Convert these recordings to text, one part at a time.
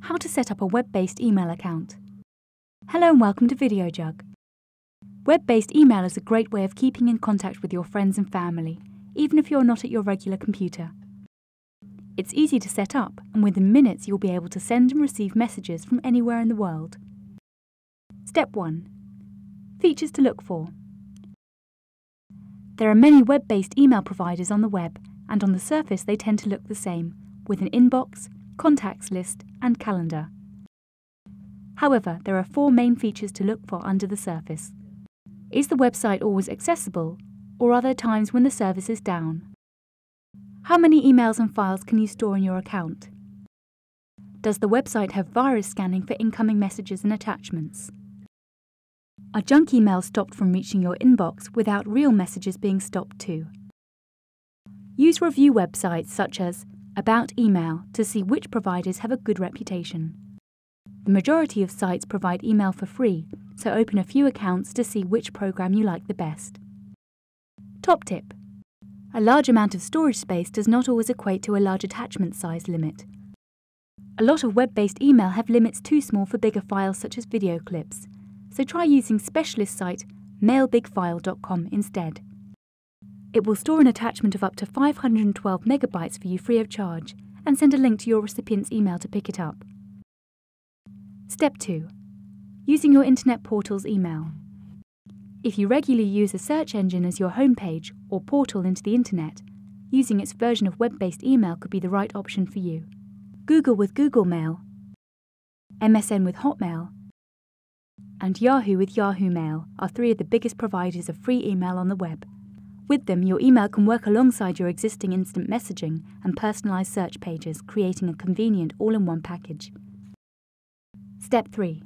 How to set up a web-based email account. Hello and welcome to VideoJug. Web-based email is a great way of keeping in contact with your friends and family, even if you're not at your regular computer. It's easy to set up and within minutes you'll be able to send and receive messages from anywhere in the world. Step 1. Features to look for. There are many web-based email providers on the web and on the surface they tend to look the same, with an inbox, contacts list, and calendar. However, there are four main features to look for under the surface. Is the website always accessible, or are there times when the service is down? How many emails and files can you store in your account? Does the website have virus scanning for incoming messages and attachments? Are junk emails stopped from reaching your inbox without real messages being stopped too? Use review websites such as about email to see which providers have a good reputation. The majority of sites provide email for free, so open a few accounts to see which program you like the best. Top tip. A large amount of storage space does not always equate to a large attachment size limit. A lot of web-based email have limits too small for bigger files such as video clips, so try using specialist site mailbigfile.com instead. It will store an attachment of up to 512 megabytes for you free of charge and send a link to your recipient's email to pick it up. Step 2. Using your Internet portal's email. If you regularly use a search engine as your homepage or portal into the Internet, using its version of web-based email could be the right option for you. Google with Google Mail, MSN with Hotmail, and Yahoo with Yahoo Mail are three of the biggest providers of free email on the web. With them, your email can work alongside your existing instant messaging and personalized search pages, creating a convenient all in one package. Step 3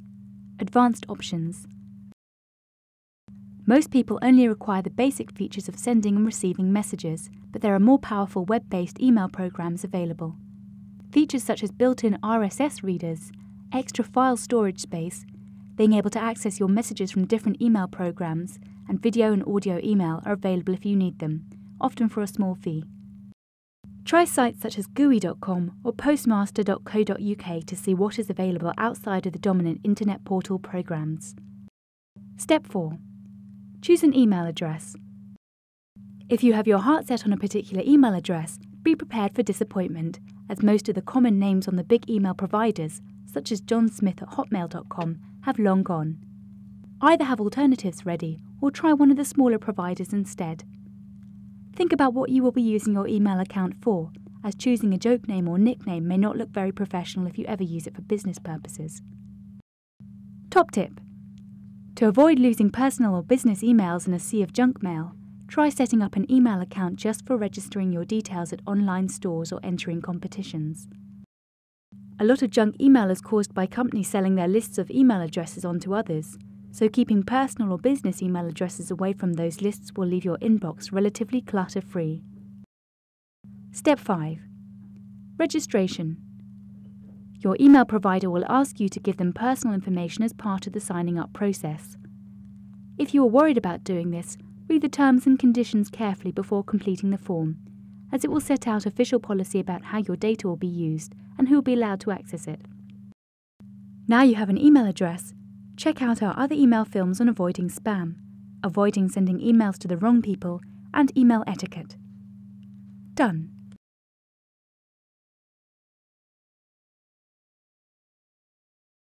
Advanced Options Most people only require the basic features of sending and receiving messages, but there are more powerful web based email programs available. Features such as built in RSS readers, extra file storage space, being able to access your messages from different email programs, and video and audio email are available if you need them, often for a small fee. Try sites such as GUI.com or postmaster.co.uk to see what is available outside of the dominant Internet portal programs. Step 4 Choose an email address. If you have your heart set on a particular email address, be prepared for disappointment, as most of the common names on the big email providers, such as johnsmith at hotmail.com, have long gone. Either have alternatives ready or try one of the smaller providers instead. Think about what you will be using your email account for, as choosing a joke name or nickname may not look very professional if you ever use it for business purposes. Top tip To avoid losing personal or business emails in a sea of junk mail, try setting up an email account just for registering your details at online stores or entering competitions. A lot of junk email is caused by companies selling their lists of email addresses onto others, so keeping personal or business email addresses away from those lists will leave your inbox relatively clutter free. Step 5 Registration. Your email provider will ask you to give them personal information as part of the signing up process. If you are worried about doing this, read the terms and conditions carefully before completing the form, as it will set out official policy about how your data will be used and who will be allowed to access it. Now you have an email address, Check out our other email films on avoiding spam, avoiding sending emails to the wrong people, and email etiquette. Done.